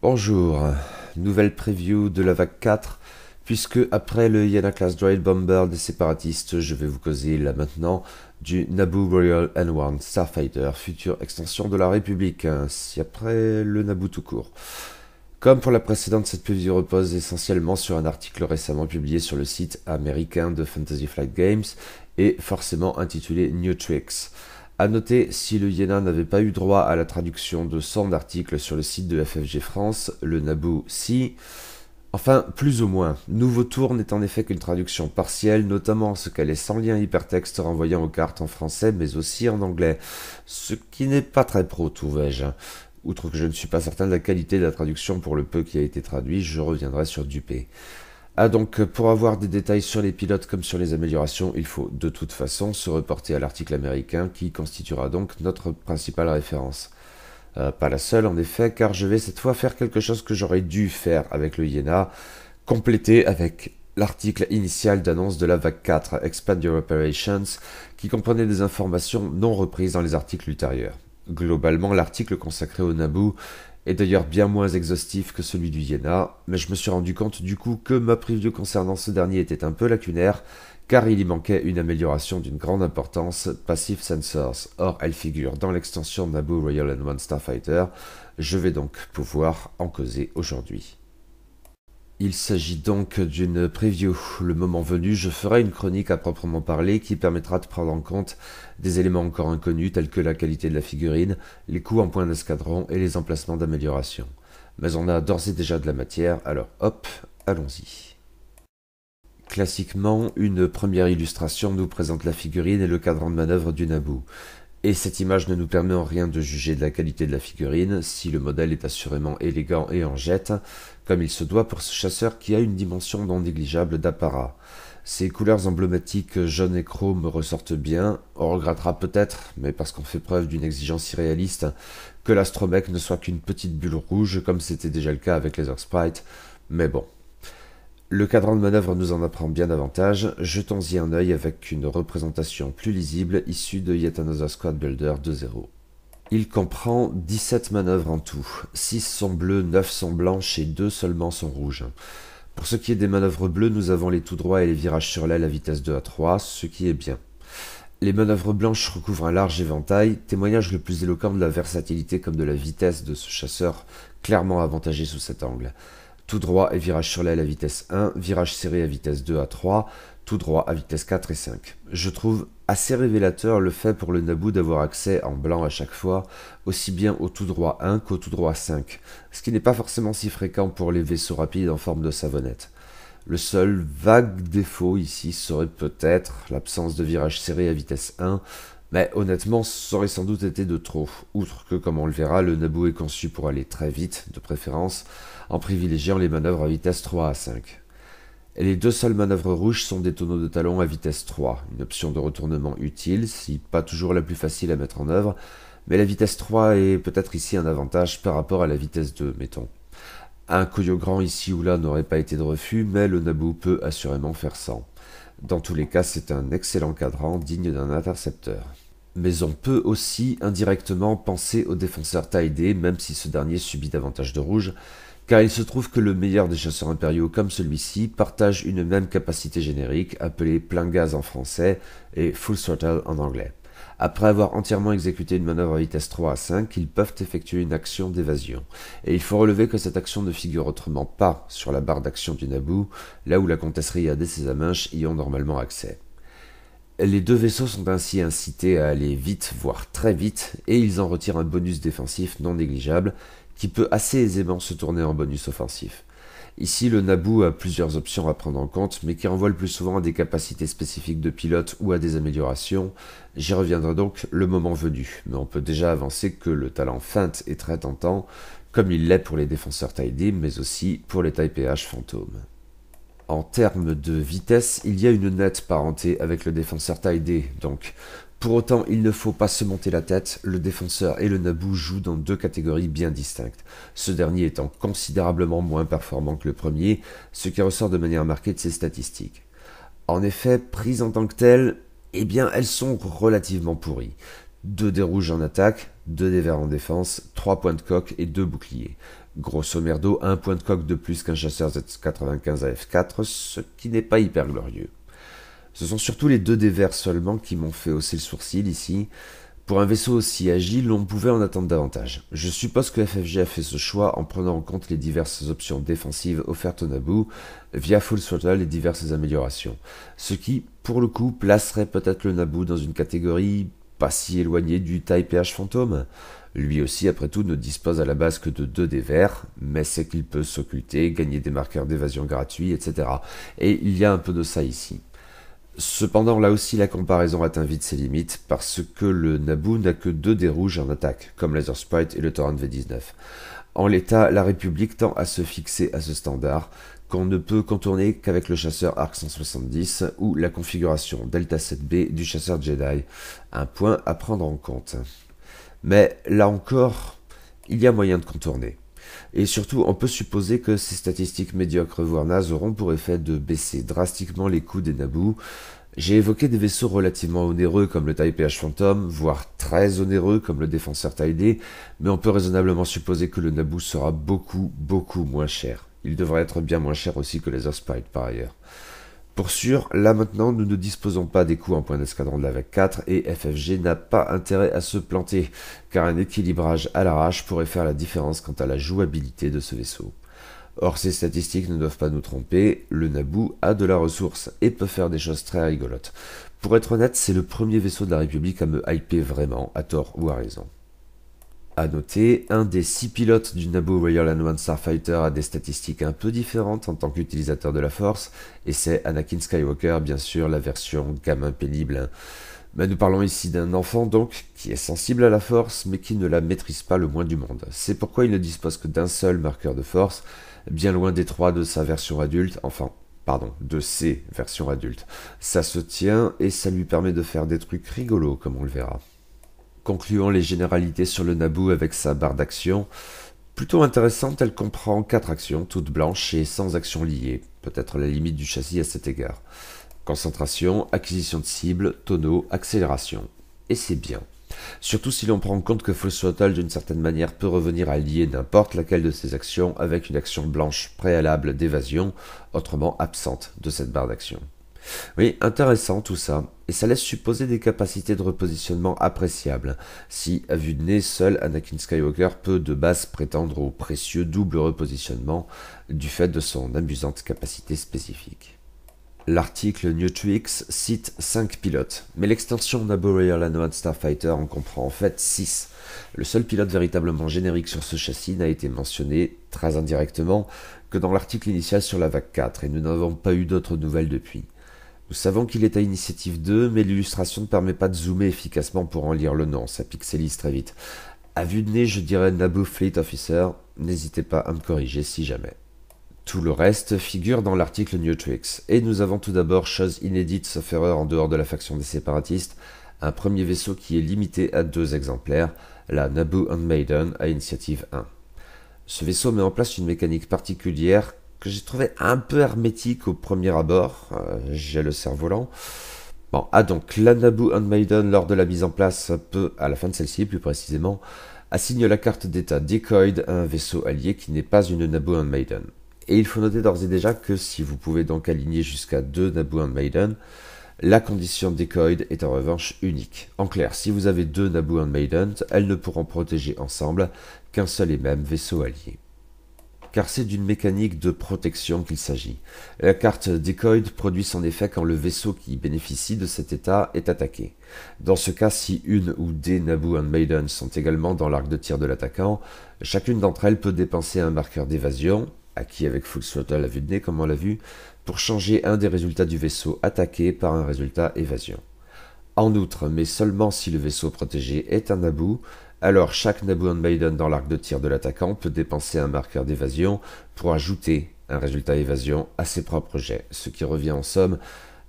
Bonjour, nouvelle preview de la vague 4, puisque après le Yana Class Droid Bomber des séparatistes, je vais vous causer là maintenant du Naboo Royal N1 Starfighter, future extension de la République, hein, si après le Naboo tout court. Comme pour la précédente, cette preview repose essentiellement sur un article récemment publié sur le site américain de Fantasy Flight Games et forcément intitulé New Tricks. A noter, si le Yéna n'avait pas eu droit à la traduction de 100 articles sur le site de FFG France, le Naboo si. Enfin, plus ou moins. Nouveau Tour n'est en effet qu'une traduction partielle, notamment ce qu'elle est sans lien hypertexte renvoyant aux cartes en français, mais aussi en anglais. Ce qui n'est pas très pro, vais je Outre que je ne suis pas certain de la qualité de la traduction pour le peu qui a été traduit, je reviendrai sur Dupé. Ah donc, euh, pour avoir des détails sur les pilotes comme sur les améliorations, il faut de toute façon se reporter à l'article américain qui constituera donc notre principale référence. Euh, pas la seule en effet, car je vais cette fois faire quelque chose que j'aurais dû faire avec le IENA, compléter avec l'article initial d'annonce de la vague 4 Expand Your Operations qui comprenait des informations non reprises dans les articles ultérieurs. Globalement, l'article consacré au Naboo est d'ailleurs bien moins exhaustif que celui du Yéna, mais je me suis rendu compte du coup que ma preview concernant ce dernier était un peu lacunaire, car il y manquait une amélioration d'une grande importance, Passive Sensors. Or, elle figure dans l'extension Naboo Royal and One Starfighter, je vais donc pouvoir en causer aujourd'hui. Il s'agit donc d'une preview. Le moment venu, je ferai une chronique à proprement parler qui permettra de prendre en compte des éléments encore inconnus tels que la qualité de la figurine, les coûts en points d'escadron et les emplacements d'amélioration. Mais on a d'ores et déjà de la matière, alors hop, allons-y. Classiquement, une première illustration nous présente la figurine et le cadran de manœuvre du Naboo. Et cette image ne nous permet en rien de juger de la qualité de la figurine, si le modèle est assurément élégant et en jette, comme il se doit pour ce chasseur qui a une dimension non négligeable d'apparat. Ses couleurs emblématiques jaune et chrome ressortent bien, on regrettera peut-être, mais parce qu'on fait preuve d'une exigence irréaliste, que l'astromech ne soit qu'une petite bulle rouge comme c'était déjà le cas avec les Sprite, mais bon. Le cadran de manœuvre nous en apprend bien davantage, jetons-y un œil avec une représentation plus lisible issue de Yet Squad Builder 2.0. Il comprend 17 manœuvres en tout, 6 sont bleues, 9 sont blanches et 2 seulement sont rouges. Pour ce qui est des manœuvres bleues, nous avons les tout droits et les virages sur l'aile à vitesse 2 à 3, ce qui est bien. Les manœuvres blanches recouvrent un large éventail, témoignage le plus éloquent de la versatilité comme de la vitesse de ce chasseur, clairement avantagé sous cet angle tout droit et virage sur l'aile à vitesse 1, virage serré à vitesse 2 à 3, tout droit à vitesse 4 et 5. Je trouve assez révélateur le fait pour le Naboo d'avoir accès en blanc à chaque fois, aussi bien au tout droit 1 qu'au tout droit 5, ce qui n'est pas forcément si fréquent pour les vaisseaux rapides en forme de savonnette. Le seul vague défaut ici serait peut-être l'absence de virage serré à vitesse 1, mais honnêtement, ça aurait sans doute été de trop, outre que, comme on le verra, le Naboo est conçu pour aller très vite, de préférence, en privilégiant les manœuvres à vitesse 3 à 5. Et les deux seules manœuvres rouges sont des tonneaux de talons à vitesse 3, une option de retournement utile, si pas toujours la plus facile à mettre en œuvre, mais la vitesse 3 est peut-être ici un avantage par rapport à la vitesse 2, mettons. Un Koyo grand ici ou là n'aurait pas été de refus, mais le Naboo peut assurément faire sans. Dans tous les cas, c'est un excellent cadran digne d'un intercepteur. Mais on peut aussi indirectement penser au défenseur Taïdé, même si ce dernier subit davantage de rouge, car il se trouve que le meilleur des chasseurs impériaux comme celui-ci partage une même capacité générique appelée plein gaz en français et full throttle en anglais. Après avoir entièrement exécuté une manœuvre à vitesse 3 à 5, ils peuvent effectuer une action d'évasion. Et il faut relever que cette action ne figure autrement pas sur la barre d'action du Naboo, là où la comtesse Riyad et ses aminches y ont normalement accès. Les deux vaisseaux sont ainsi incités à aller vite, voire très vite, et ils en retirent un bonus défensif non négligeable, qui peut assez aisément se tourner en bonus offensif. Ici, le Naboo a plusieurs options à prendre en compte, mais qui renvoient le plus souvent à des capacités spécifiques de pilote ou à des améliorations. J'y reviendrai donc le moment venu, mais on peut déjà avancer que le talent feinte est très tentant, comme il l'est pour les défenseurs Tidim, mais aussi pour les PH fantômes. En termes de vitesse, il y a une nette parenté avec le défenseur Taide, donc pour autant, il ne faut pas se monter la tête, le défenseur et le Naboo jouent dans deux catégories bien distinctes, ce dernier étant considérablement moins performant que le premier, ce qui ressort de manière marquée de ses statistiques. En effet, prises en tant que telles, eh bien elles sont relativement pourries. Deux dés rouges en attaque, deux dés verts en défense, trois points de coque et deux boucliers. Grosso merdo, un point de coque de plus qu'un chasseur Z95 f 4 ce qui n'est pas hyper glorieux. Ce sont surtout les deux dévers seulement qui m'ont fait hausser le sourcil ici. Pour un vaisseau aussi agile, on pouvait en attendre davantage. Je suppose que FFG a fait ce choix en prenant en compte les diverses options défensives offertes au Naboo via Full Throttle et diverses améliorations. Ce qui, pour le coup, placerait peut-être le Naboo dans une catégorie pas si éloignée du Type PH Fantôme. Lui aussi, après tout, ne dispose à la base que de deux dévers, mais c'est qu'il peut s'occulter, gagner des marqueurs d'évasion gratuits, etc. Et il y a un peu de ça ici. Cependant, là aussi, la comparaison atteint vite ses limites parce que le Naboo n'a que deux dés rouges en attaque, comme Laser Sprite et le Torrent V19. En l'état, la République tend à se fixer à ce standard qu'on ne peut contourner qu'avec le chasseur Arc 170 ou la configuration Delta 7B du chasseur Jedi. Un point à prendre en compte. Mais là encore, il y a moyen de contourner. Et surtout, on peut supposer que ces statistiques médiocres voire nazes auront pour effet de baisser drastiquement les coûts des nabous. J'ai évoqué des vaisseaux relativement onéreux comme le Type h Phantom, voire très onéreux comme le Défenseur Taïdé, mais on peut raisonnablement supposer que le Naboo sera beaucoup, beaucoup moins cher. Il devrait être bien moins cher aussi que les Ospite par ailleurs. Pour sûr, là maintenant, nous ne disposons pas des coups en point d'escadron de la vec 4 et FFG n'a pas intérêt à se planter, car un équilibrage à l'arrache pourrait faire la différence quant à la jouabilité de ce vaisseau. Or, ces statistiques ne doivent pas nous tromper, le Naboo a de la ressource et peut faire des choses très rigolotes. Pour être honnête, c'est le premier vaisseau de la République à me hyper vraiment, à tort ou à raison. À noter, un des six pilotes du Naboo Royal and One Starfighter a des statistiques un peu différentes en tant qu'utilisateur de la Force, et c'est Anakin Skywalker, bien sûr, la version gamin pénible. Mais nous parlons ici d'un enfant donc, qui est sensible à la Force, mais qui ne la maîtrise pas le moins du monde. C'est pourquoi il ne dispose que d'un seul marqueur de Force, bien loin des trois de sa version adulte, enfin pardon, de ses versions adultes. Ça se tient et ça lui permet de faire des trucs rigolos, comme on le verra. Concluons les généralités sur le Naboo avec sa barre d'action. Plutôt intéressante, elle comprend 4 actions, toutes blanches et sans actions liées. peut-être la limite du châssis à cet égard. Concentration, acquisition de cible, tonneau, accélération. Et c'est bien. Surtout si l'on prend en compte que Frostwaddle d'une certaine manière peut revenir à lier n'importe laquelle de ses actions avec une action blanche préalable d'évasion, autrement absente de cette barre d'action. Oui, intéressant tout ça et ça laisse supposer des capacités de repositionnement appréciables. Si, à vue de nez, seul Anakin Skywalker peut de base prétendre au précieux double repositionnement du fait de son amusante capacité spécifique. L'article Newtwix cite 5 pilotes, mais l'extension d'Aboreal Anoan Starfighter en comprend en fait 6. Le seul pilote véritablement générique sur ce châssis n'a été mentionné, très indirectement, que dans l'article initial sur la vague 4, et nous n'avons pas eu d'autres nouvelles depuis. Nous savons qu'il est à initiative 2, mais l'illustration ne permet pas de zoomer efficacement pour en lire le nom, ça pixelise très vite. À vue de nez, je dirais Naboo Fleet Officer, n'hésitez pas à me corriger si jamais. Tout le reste figure dans l'article New Tricks, et nous avons tout d'abord, chose inédite sauf erreur en dehors de la faction des séparatistes, un premier vaisseau qui est limité à deux exemplaires, la Naboo and Maiden à initiative 1. Ce vaisseau met en place une mécanique particulière que j'ai trouvé un peu hermétique au premier abord. Euh, j'ai le cerf-volant. Bon, ah donc, la Naboo Maiden lors de la mise en place, peu à la fin de celle-ci plus précisément, assigne la carte d'état Decoid à un vaisseau allié qui n'est pas une Naboo Maiden. Et il faut noter d'ores et déjà que si vous pouvez donc aligner jusqu'à deux Naboo Maiden, la condition Decoid est en revanche unique. En clair, si vous avez deux Naboo Maiden, elles ne pourront protéger ensemble qu'un seul et même vaisseau allié car c'est d'une mécanique de protection qu'il s'agit. La carte Decoid produit son effet quand le vaisseau qui bénéficie de cet état est attaqué. Dans ce cas, si une ou des Naboo and Maiden sont également dans l'arc de tir de l'attaquant, chacune d'entre elles peut dépenser un marqueur d'évasion, acquis avec Full Throttle à vue de nez comme on l'a vu, pour changer un des résultats du vaisseau attaqué par un résultat évasion. En outre, mais seulement si le vaisseau protégé est un Naboo, alors chaque Naboo Maiden dans l'arc de tir de l'attaquant peut dépenser un marqueur d'évasion pour ajouter un résultat évasion à ses propres jets, ce qui revient en somme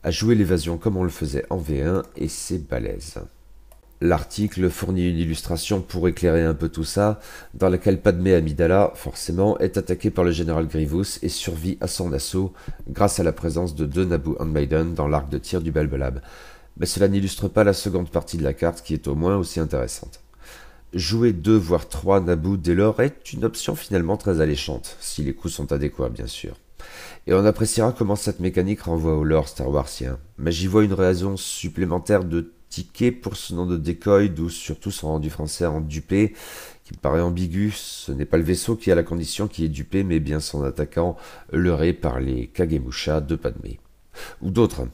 à jouer l'évasion comme on le faisait en V1 et c'est balèze. L'article fournit une illustration pour éclairer un peu tout ça, dans laquelle Padmé Amidala, forcément, est attaqué par le général Grievous et survit à son assaut grâce à la présence de deux Naboo Maiden dans l'arc de tir du Balbalab. Mais cela n'illustre pas la seconde partie de la carte qui est au moins aussi intéressante. Jouer 2 voire 3 Naboo dès lors est une option finalement très alléchante, si les coups sont adéquats bien sûr. Et on appréciera comment cette mécanique renvoie au lore Star Warsien, mais j'y vois une raison supplémentaire de ticket pour ce nom de décoy, d'où surtout son rendu français en dupé, qui me paraît ambigu. Ce n'est pas le vaisseau qui a la condition qui est dupé, mais bien son attaquant, leurré par les Kagemusha de Padmé. Ou d'autres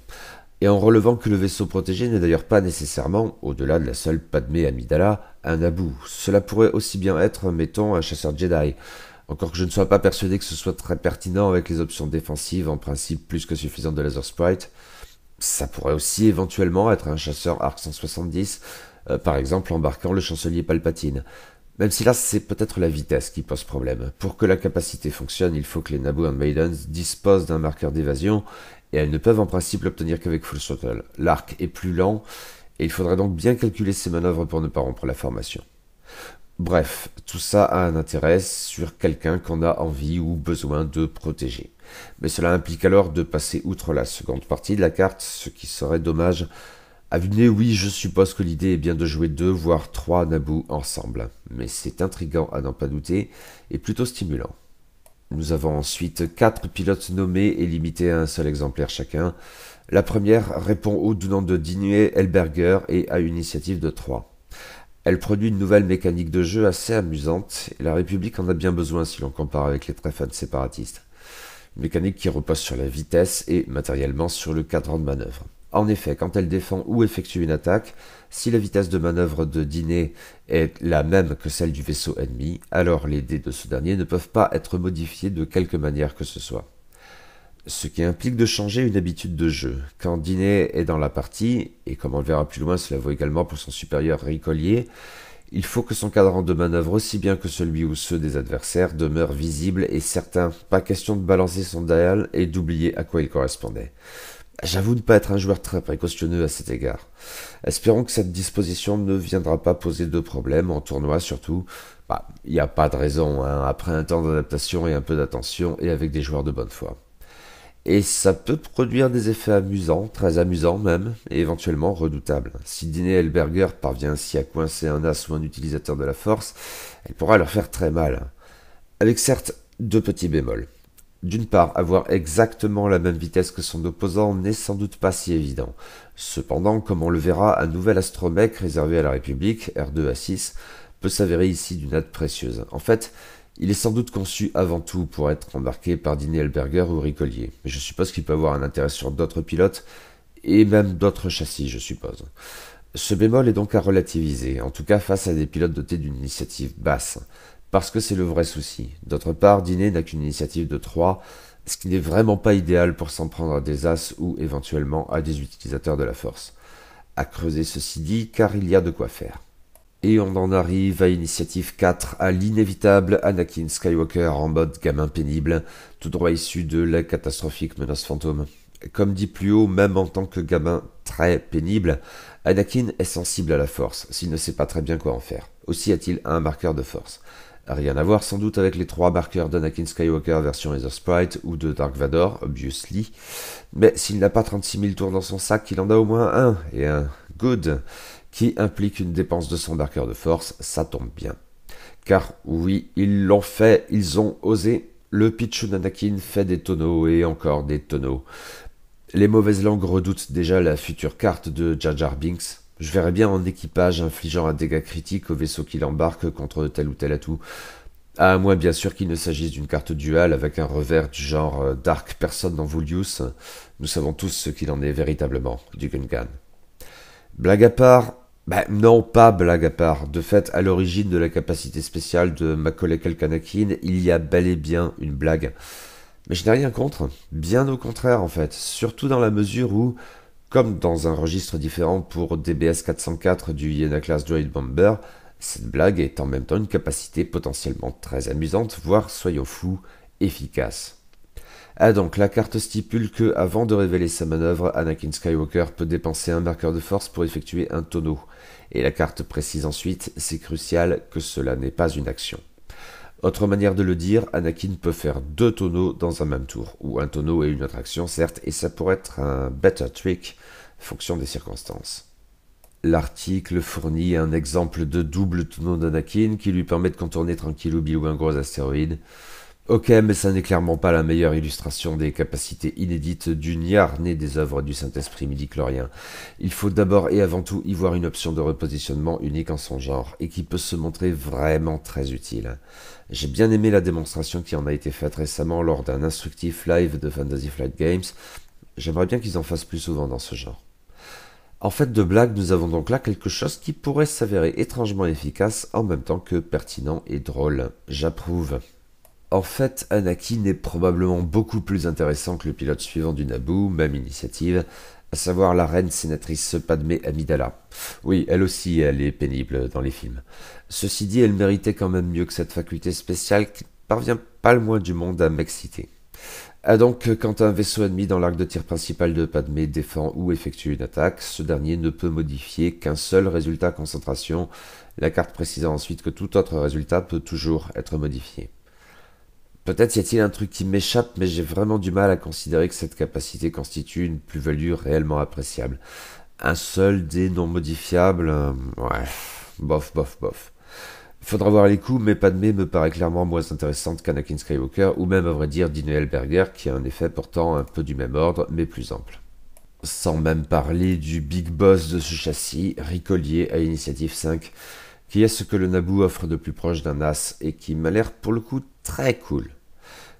et en relevant que le vaisseau protégé n'est d'ailleurs pas nécessairement, au-delà de la seule Padmé Amidala, un Naboo. Cela pourrait aussi bien être, mettons, un chasseur Jedi. Encore que je ne sois pas persuadé que ce soit très pertinent avec les options défensives en principe plus que suffisantes de Laser Sprite. Ça pourrait aussi éventuellement être un chasseur Arc 170, euh, par exemple embarquant le chancelier Palpatine. Même si là, c'est peut-être la vitesse qui pose problème. Pour que la capacité fonctionne, il faut que les Naboo and Maidens disposent d'un marqueur d'évasion et elles ne peuvent en principe l'obtenir qu'avec Full Shuttle. L'arc est plus lent, et il faudrait donc bien calculer ses manœuvres pour ne pas rompre la formation. Bref, tout ça a un intérêt sur quelqu'un qu'on a envie ou besoin de protéger. Mais cela implique alors de passer outre la seconde partie de la carte, ce qui serait dommage. À oui, je suppose que l'idée est bien de jouer deux voire trois Naboo ensemble, mais c'est intrigant à n'en pas douter et plutôt stimulant. Nous avons ensuite quatre pilotes nommés et limités à un seul exemplaire chacun. La première répond au nom de Dinué, Elberger et à une initiative de 3. Elle produit une nouvelle mécanique de jeu assez amusante et la République en a bien besoin si l'on compare avec les très fans séparatistes. Une mécanique qui repose sur la vitesse et matériellement sur le cadran de manœuvre. En effet, quand elle défend ou effectue une attaque, si la vitesse de manœuvre de Dîner est la même que celle du vaisseau ennemi, alors les dés de ce dernier ne peuvent pas être modifiés de quelque manière que ce soit. Ce qui implique de changer une habitude de jeu. Quand Dîner est dans la partie, et comme on le verra plus loin, cela vaut également pour son supérieur Ricolier, il faut que son cadran de manœuvre, aussi bien que celui ou ceux des adversaires, demeure visible et certain. Pas question de balancer son dial et d'oublier à quoi il correspondait. J'avoue ne pas être un joueur très précautionneux à cet égard. Espérons que cette disposition ne viendra pas poser de problème en tournoi surtout. Bah, il n'y a pas de raison, hein, après un temps d'adaptation et un peu d'attention et avec des joueurs de bonne foi. Et ça peut produire des effets amusants, très amusants même, et éventuellement redoutables. Si Dine Elberger parvient ainsi à coincer un as ou un utilisateur de la force, elle pourra leur faire très mal. Avec certes deux petits bémols. D'une part, avoir exactement la même vitesse que son opposant n'est sans doute pas si évident. Cependant, comme on le verra, un nouvel astromech réservé à la République, R2A6, peut s'avérer ici d'une aide précieuse. En fait, il est sans doute conçu avant tout pour être embarqué par Elberger ou Ricolier, mais je suppose qu'il peut avoir un intérêt sur d'autres pilotes, et même d'autres châssis, je suppose. Ce bémol est donc à relativiser, en tout cas face à des pilotes dotés d'une initiative basse parce que c'est le vrai souci. D'autre part, Dîner n'a qu'une initiative de 3, ce qui n'est vraiment pas idéal pour s'en prendre à des as ou éventuellement à des utilisateurs de la force. À creuser ceci dit, car il y a de quoi faire. Et on en arrive à initiative 4, à l'inévitable Anakin Skywalker en mode gamin pénible, tout droit issu de la catastrophique menace fantôme. Comme dit plus haut, même en tant que gamin très pénible, Anakin est sensible à la force, s'il ne sait pas très bien quoi en faire. Aussi a-t-il un marqueur de force. Rien à voir sans doute avec les trois barqueurs d'Anakin Skywalker version Razor Sprite ou de Dark Vador, obviously. Mais s'il n'a pas 36 000 tours dans son sac, il en a au moins un, et un good, qui implique une dépense de son marqueur de force, ça tombe bien. Car oui, ils l'ont fait, ils ont osé. Le Pichu d'Anakin fait des tonneaux et encore des tonneaux. Les mauvaises langues redoutent déjà la future carte de Jajar Binks, je verrais bien en équipage infligeant un dégât critique au vaisseau qui embarque contre tel ou tel atout. À moins bien sûr qu'il ne s'agisse d'une carte duale avec un revers du genre euh, Dark Person dans Volius. Nous savons tous ce qu'il en est véritablement du Gungan. Blague à part, ben non, pas blague à part. De fait, à l'origine de la capacité spéciale de ma collègue Alkanakin, il y a bel et bien une blague. Mais je n'ai rien contre. Bien au contraire, en fait. Surtout dans la mesure où, comme dans un registre différent pour DBS-404 du Yena Class Droid Bomber, cette blague est en même temps une capacité potentiellement très amusante, voire soyons fous, efficace. Ah donc, la carte stipule que, avant de révéler sa manœuvre, Anakin Skywalker peut dépenser un marqueur de force pour effectuer un tonneau. Et la carte précise ensuite, c'est crucial, que cela n'est pas une action. Autre manière de le dire, Anakin peut faire deux tonneaux dans un même tour, ou un tonneau et une attraction certes, et ça pourrait être un better trick, fonction des circonstances. L'article fournit un exemple de double tonneau d'Anakin qui lui permet de contourner tranquille ou un gros astéroïde. Ok, mais ça n'est clairement pas la meilleure illustration des capacités inédites du yarnée des œuvres du Saint-Esprit midi Il faut d'abord et avant tout y voir une option de repositionnement unique en son genre, et qui peut se montrer vraiment très utile. J'ai bien aimé la démonstration qui en a été faite récemment lors d'un instructif live de Fantasy Flight Games. J'aimerais bien qu'ils en fassent plus souvent dans ce genre. En fait de blague, nous avons donc là quelque chose qui pourrait s'avérer étrangement efficace en même temps que pertinent et drôle. J'approuve. En fait, Anakin est probablement beaucoup plus intéressant que le pilote suivant du Naboo, même initiative, à savoir la reine sénatrice Padmé Amidala. Oui, elle aussi, elle est pénible dans les films. Ceci dit, elle méritait quand même mieux que cette faculté spéciale qui parvient pas le moins du monde à m'exciter. Ah donc, quand un vaisseau ennemi dans l'arc de tir principal de Padmé défend ou effectue une attaque, ce dernier ne peut modifier qu'un seul résultat concentration, la carte précisant ensuite que tout autre résultat peut toujours être modifié. Peut-être y a-t-il un truc qui m'échappe, mais j'ai vraiment du mal à considérer que cette capacité constitue une plus-value réellement appréciable. Un seul dé non modifiable, euh, ouais, bof, bof, bof. Faudra voir les coups, mais Padmé me paraît clairement moins intéressante qu'Anakin Skywalker, ou même à vrai dire Dinoel Berger, qui a un effet pourtant un peu du même ordre, mais plus ample. Sans même parler du big boss de ce châssis, Ricolier à Initiative 5 qui est ce que le Naboo offre de plus proche d'un as et qui m'a l'air pour le coup très cool.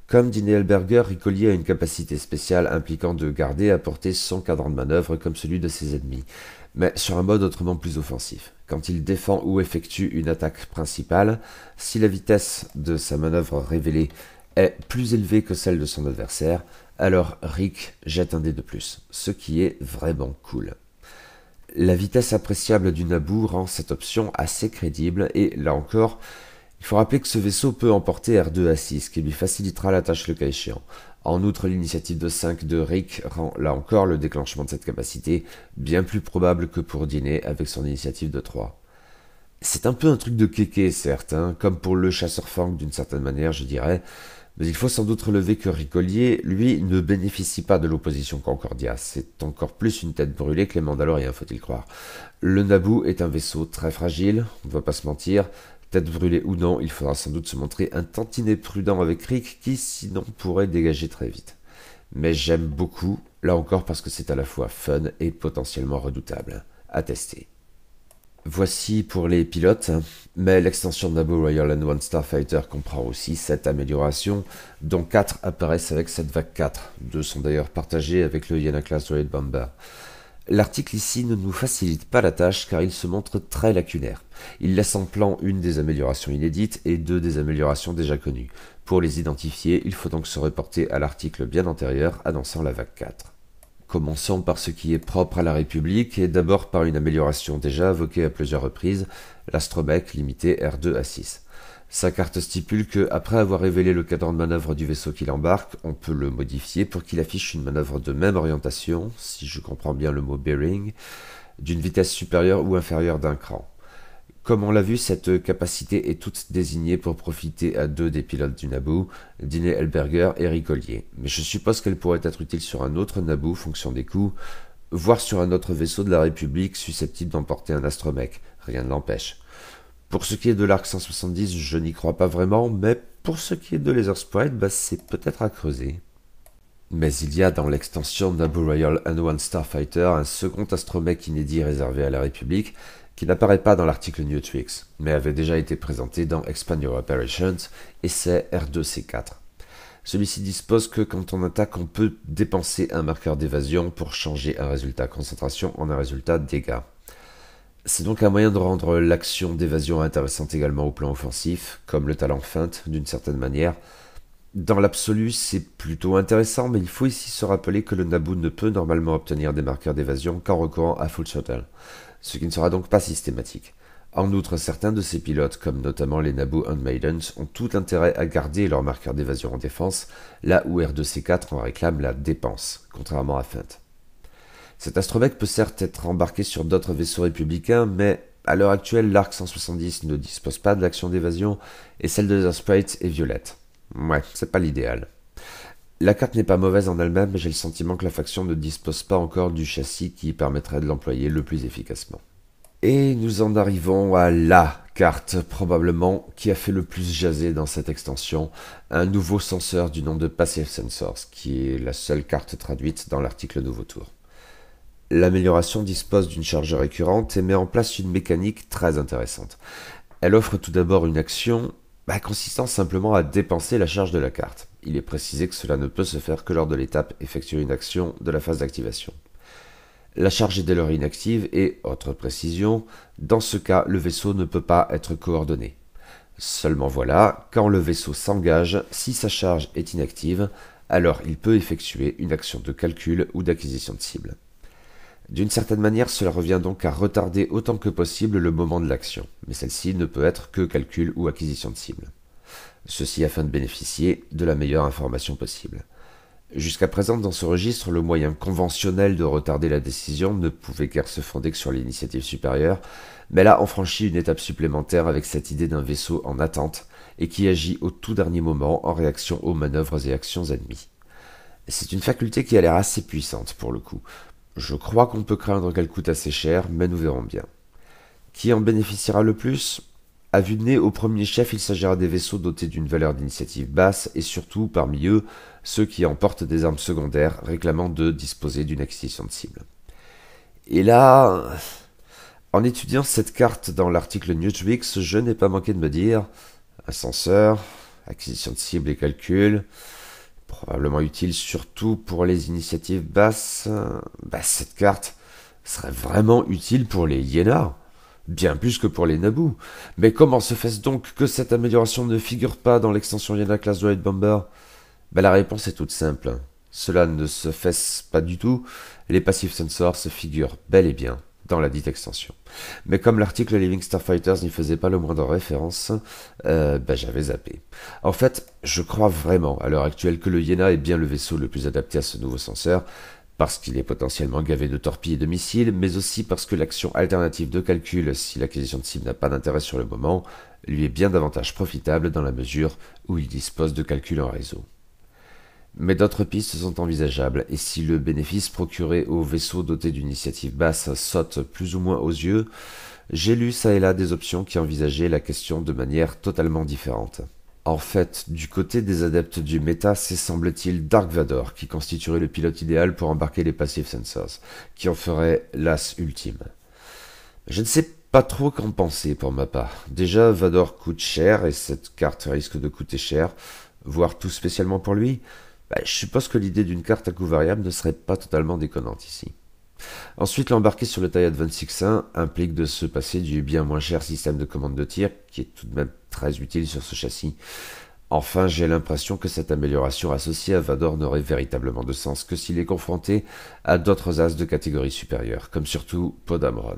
Comme dit Berger, Ricolier a une capacité spéciale impliquant de garder à portée son cadran de manœuvre comme celui de ses ennemis, mais sur un mode autrement plus offensif. Quand il défend ou effectue une attaque principale, si la vitesse de sa manœuvre révélée est plus élevée que celle de son adversaire, alors Rick jette un dé de plus, ce qui est vraiment cool. La vitesse appréciable du Naboo rend cette option assez crédible et, là encore, il faut rappeler que ce vaisseau peut emporter R2 à 6, qui lui facilitera la tâche le cas échéant. En outre, l'initiative de 5 de Rick rend là encore le déclenchement de cette capacité bien plus probable que pour Dîner avec son initiative de 3. C'est un peu un truc de kéké, certes, hein, comme pour le chasseur Fang d'une certaine manière, je dirais, mais il faut sans doute relever que Ricolier, lui, ne bénéficie pas de l'opposition Concordia. C'est encore plus une tête brûlée que les Mandaloriens, faut-il croire. Le Naboo est un vaisseau très fragile, on ne va pas se mentir. Tête brûlée ou non, il faudra sans doute se montrer un tantinet prudent avec Rick, qui sinon pourrait dégager très vite. Mais j'aime beaucoup, là encore parce que c'est à la fois fun et potentiellement redoutable. À tester. Voici pour les pilotes, mais l'extension Naboo Royal and One Starfighter comprend aussi cette améliorations, dont 4 apparaissent avec cette vague 4. Deux sont d'ailleurs partagés avec le Yana Class Bomber. L'article ici ne nous facilite pas la tâche car il se montre très lacunaire. Il laisse en plan une des améliorations inédites et deux des améliorations déjà connues. Pour les identifier, il faut donc se reporter à l'article bien antérieur annonçant la vague 4. Commençons par ce qui est propre à la République et d'abord par une amélioration déjà évoquée à plusieurs reprises, l'astrobec limité R2 à 6. Sa carte stipule que, après avoir révélé le cadran de manœuvre du vaisseau qu'il embarque, on peut le modifier pour qu'il affiche une manœuvre de même orientation, si je comprends bien le mot bearing, d'une vitesse supérieure ou inférieure d'un cran. Comme on l'a vu, cette capacité est toute désignée pour profiter à deux des pilotes du Naboo, Dine Elberger et Ricollier. Mais je suppose qu'elle pourrait être utile sur un autre Naboo, fonction des coups, voire sur un autre vaisseau de la République susceptible d'emporter un astromech. Rien ne l'empêche. Pour ce qui est de l'arc 170, je n'y crois pas vraiment, mais pour ce qui est de Laser Sprite, bah, c'est peut-être à creuser. Mais il y a dans l'extension Naboo Royal and One Starfighter un second astromech inédit réservé à la République, qui n'apparaît pas dans l'article Newtwix, mais avait déjà été présenté dans Expand Your Operations, essai R2C4. Celui-ci dispose que quand on attaque, on peut dépenser un marqueur d'évasion pour changer un résultat concentration en un résultat dégâts. C'est donc un moyen de rendre l'action d'évasion intéressante également au plan offensif, comme le talent feinte d'une certaine manière. Dans l'absolu, c'est plutôt intéressant, mais il faut ici se rappeler que le Naboo ne peut normalement obtenir des marqueurs d'évasion qu'en recourant à Full Shuttle ce qui ne sera donc pas systématique. En outre, certains de ces pilotes, comme notamment les Naboo Maidens, ont tout intérêt à garder leur marqueur d'évasion en défense, là où R2C4 en réclame la dépense, contrairement à Feint. Cet astromech peut certes être embarqué sur d'autres vaisseaux républicains, mais à l'heure actuelle, l'Arc 170 ne dispose pas de l'action d'évasion et celle de The Sprite est violette. Ouais, c'est pas l'idéal. La carte n'est pas mauvaise en elle-même, mais j'ai le sentiment que la faction ne dispose pas encore du châssis qui permettrait de l'employer le plus efficacement. Et nous en arrivons à la carte, probablement, qui a fait le plus jaser dans cette extension, un nouveau senseur du nom de Passive Sensors, qui est la seule carte traduite dans l'article Nouveau Tour. L'amélioration dispose d'une charge récurrente et met en place une mécanique très intéressante. Elle offre tout d'abord une action bah, consistant simplement à dépenser la charge de la carte il est précisé que cela ne peut se faire que lors de l'étape effectuer une action de la phase d'activation. La charge est dès lors inactive et, autre précision, dans ce cas, le vaisseau ne peut pas être coordonné. Seulement voilà, quand le vaisseau s'engage, si sa charge est inactive, alors il peut effectuer une action de calcul ou d'acquisition de cible. D'une certaine manière, cela revient donc à retarder autant que possible le moment de l'action, mais celle-ci ne peut être que calcul ou acquisition de cible ceci afin de bénéficier de la meilleure information possible. Jusqu'à présent, dans ce registre, le moyen conventionnel de retarder la décision ne pouvait guère se fonder que sur l'initiative supérieure, mais là on franchit une étape supplémentaire avec cette idée d'un vaisseau en attente et qui agit au tout dernier moment en réaction aux manœuvres et actions ennemies. C'est une faculté qui a l'air assez puissante pour le coup. Je crois qu'on peut craindre qu'elle coûte assez cher, mais nous verrons bien. Qui en bénéficiera le plus a vue de nez, au premier chef, il s'agira des vaisseaux dotés d'une valeur d'initiative basse et surtout, parmi eux, ceux qui emportent des armes secondaires réclamant de disposer d'une acquisition de cible. Et là, en étudiant cette carte dans l'article Newsweek, je n'ai pas manqué de me dire ascenseur, acquisition de cible et calcul, probablement utile surtout pour les initiatives basses, bah cette carte serait vraiment utile pour les Yénards bien plus que pour les Naboo. Mais comment se fait-ce donc que cette amélioration ne figure pas dans l'extension Yana Class Droid Bomber ben, La réponse est toute simple. Cela ne se fait pas du tout, les passifs sensors se figurent bel et bien dans la dite extension. Mais comme l'article Living Starfighters n'y faisait pas le moindre référence, euh, ben, j'avais zappé. En fait, je crois vraiment à l'heure actuelle que le Yéna est bien le vaisseau le plus adapté à ce nouveau senseur, parce qu'il est potentiellement gavé de torpilles et de missiles, mais aussi parce que l'action alternative de calcul, si l'acquisition de cible n'a pas d'intérêt sur le moment, lui est bien davantage profitable dans la mesure où il dispose de calculs en réseau. Mais d'autres pistes sont envisageables, et si le bénéfice procuré aux vaisseaux dotés initiative basse saute plus ou moins aux yeux, j'ai lu ça et là des options qui envisageaient la question de manière totalement différente. En fait, du côté des adeptes du méta, c'est semble-t-il Dark Vador qui constituerait le pilote idéal pour embarquer les passive sensors, qui en ferait l'as ultime. Je ne sais pas trop qu'en penser pour ma part. Déjà, Vador coûte cher et cette carte risque de coûter cher, voire tout spécialement pour lui. Bah, je suppose que l'idée d'une carte à coût variable ne serait pas totalement déconnante ici. Ensuite, l'embarquer sur le 26-1 implique de se passer du bien moins cher système de commande de tir, qui est tout de même très utile sur ce châssis. Enfin, j'ai l'impression que cette amélioration associée à Vador n'aurait véritablement de sens que s'il est confronté à d'autres as de catégorie supérieure, comme surtout Podamron.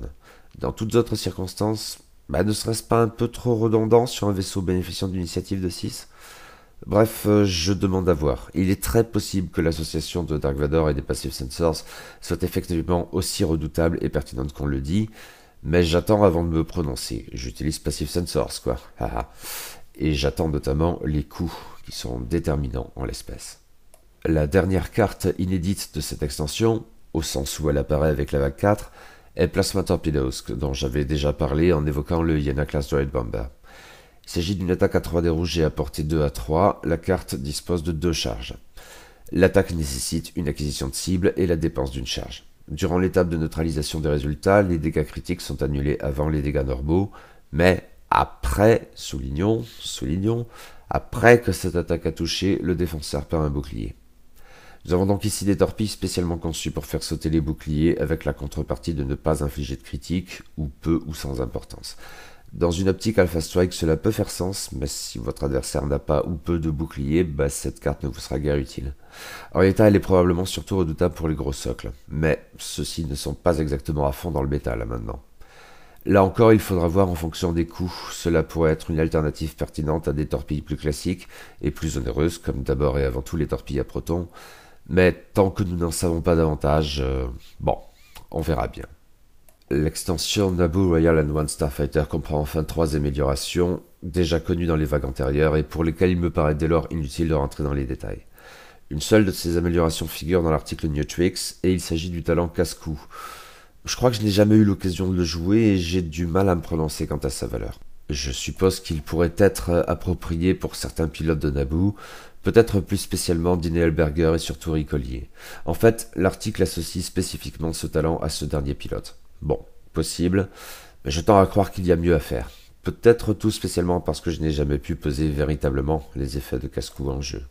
Dans toutes autres circonstances, bah, ne serait-ce pas un peu trop redondant sur un vaisseau bénéficiant d'une initiative de 6 Bref, euh, je demande à voir. Il est très possible que l'association de Dark Vador et des Passive Sensors soit effectivement aussi redoutable et pertinente qu'on le dit, mais j'attends avant de me prononcer. J'utilise Passive Sensors, quoi. et j'attends notamment les coups qui sont déterminants en l'espèce. La dernière carte inédite de cette extension, au sens où elle apparaît avec la vague 4, est Plasma Torpedoes, dont j'avais déjà parlé en évoquant le Yana Class Droid Bomber. Il s'agit d'une attaque à 3 rouges et à portée 2 à 3. La carte dispose de deux charges. L'attaque nécessite une acquisition de cible et la dépense d'une charge. Durant l'étape de neutralisation des résultats, les dégâts critiques sont annulés avant les dégâts normaux, mais après, soulignons, soulignons, après que cette attaque a touché, le défenseur perd un bouclier. Nous avons donc ici des torpilles spécialement conçues pour faire sauter les boucliers avec la contrepartie de ne pas infliger de critiques, ou peu ou sans importance. Dans une optique Alpha Strike, cela peut faire sens, mais si votre adversaire n'a pas ou peu de boucliers, bah cette carte ne vous sera guère utile. En elle est probablement surtout redoutable pour les gros socles, mais ceux-ci ne sont pas exactement à fond dans le bêta là hein, maintenant. Là encore, il faudra voir en fonction des coûts. Cela pourrait être une alternative pertinente à des torpilles plus classiques et plus onéreuses, comme d'abord et avant tout les torpilles à protons. Mais tant que nous n'en savons pas davantage, euh, bon, on verra bien. L'extension Naboo Royal and One Starfighter comprend enfin trois améliorations déjà connues dans les vagues antérieures et pour lesquelles il me paraît dès lors inutile de rentrer dans les détails. Une seule de ces améliorations figure dans l'article Newtrix et il s'agit du talent casse-cou. Je crois que je n'ai jamais eu l'occasion de le jouer et j'ai du mal à me prononcer quant à sa valeur. Je suppose qu'il pourrait être approprié pour certains pilotes de Naboo, peut-être plus spécialement Berger et surtout Ricolier. En fait, l'article associe spécifiquement ce talent à ce dernier pilote. Bon, possible, mais je tends à croire qu'il y a mieux à faire. Peut-être tout spécialement parce que je n'ai jamais pu peser véritablement les effets de casse-cou en jeu.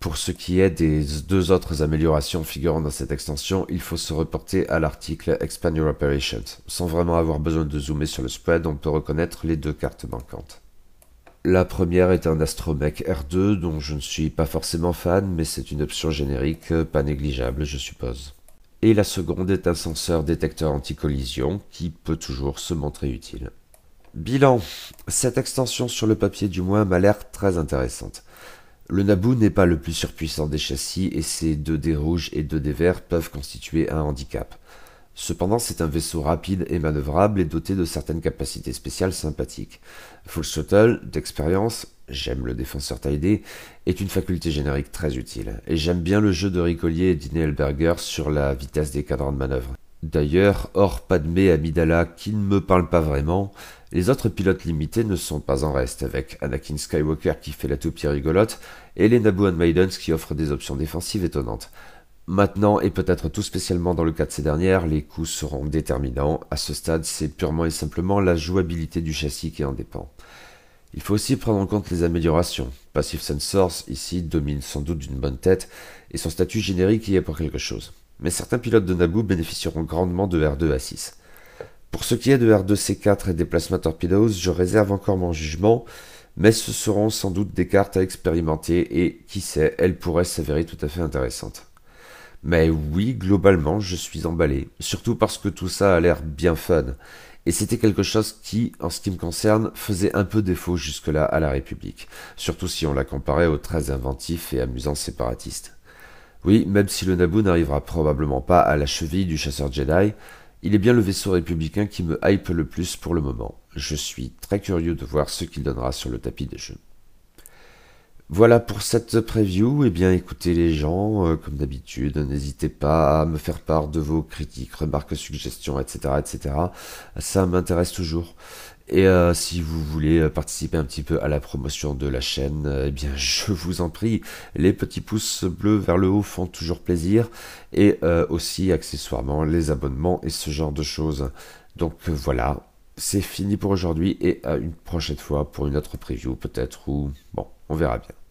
Pour ce qui est des deux autres améliorations figurant dans cette extension, il faut se reporter à l'article Expand Your Operations. Sans vraiment avoir besoin de zoomer sur le spread, on peut reconnaître les deux cartes manquantes. La première est un Astromech R2 dont je ne suis pas forcément fan, mais c'est une option générique, pas négligeable je suppose et la seconde est un senseur détecteur anti-collision qui peut toujours se montrer utile. Bilan, cette extension sur le papier du moins m'a l'air très intéressante. Le Naboo n'est pas le plus surpuissant des châssis et ses 2D rouges et 2D verts peuvent constituer un handicap. Cependant, c'est un vaisseau rapide et manœuvrable et doté de certaines capacités spéciales sympathiques. Full Shuttle, d'expérience, j'aime le défenseur Tidy, est une faculté générique très utile, et j'aime bien le jeu de Ricolier et d'Inelberger sur la vitesse des cadrans de manœuvre. D'ailleurs, hors Padmé Amidala, qui ne me parle pas vraiment, les autres pilotes limités ne sont pas en reste, avec Anakin Skywalker qui fait la toupie rigolote, et les Naboo and Maidens qui offrent des options défensives étonnantes. Maintenant, et peut-être tout spécialement dans le cas de ces dernières, les coûts seront déterminants. À ce stade, c'est purement et simplement la jouabilité du châssis qui en dépend. Il faut aussi prendre en compte les améliorations. Passive Sensors, ici, domine sans doute d'une bonne tête, et son statut générique y est pour quelque chose. Mais certains pilotes de Naboo bénéficieront grandement de R2 a 6. Pour ce qui est de R2C4 et des Plasma Torpedoes, je réserve encore mon jugement, mais ce seront sans doute des cartes à expérimenter et, qui sait, elles pourraient s'avérer tout à fait intéressantes. Mais oui, globalement, je suis emballé. Surtout parce que tout ça a l'air bien fun. Et c'était quelque chose qui, en ce qui me concerne, faisait un peu défaut jusque-là à la République. Surtout si on la comparait aux très inventifs et amusants séparatistes. Oui, même si le Naboo n'arrivera probablement pas à la cheville du chasseur Jedi, il est bien le vaisseau républicain qui me hype le plus pour le moment. Je suis très curieux de voir ce qu'il donnera sur le tapis des jeux. Voilà pour cette preview. Eh bien, écoutez les gens, euh, comme d'habitude, n'hésitez pas à me faire part de vos critiques, remarques, suggestions, etc., etc. Ça m'intéresse toujours. Et euh, si vous voulez euh, participer un petit peu à la promotion de la chaîne, eh bien, je vous en prie, les petits pouces bleus vers le haut font toujours plaisir, et aussi accessoirement les abonnements et ce genre de choses. Donc voilà, c'est fini pour aujourd'hui et à une prochaine fois pour une autre preview peut-être ou bon. On verra bien.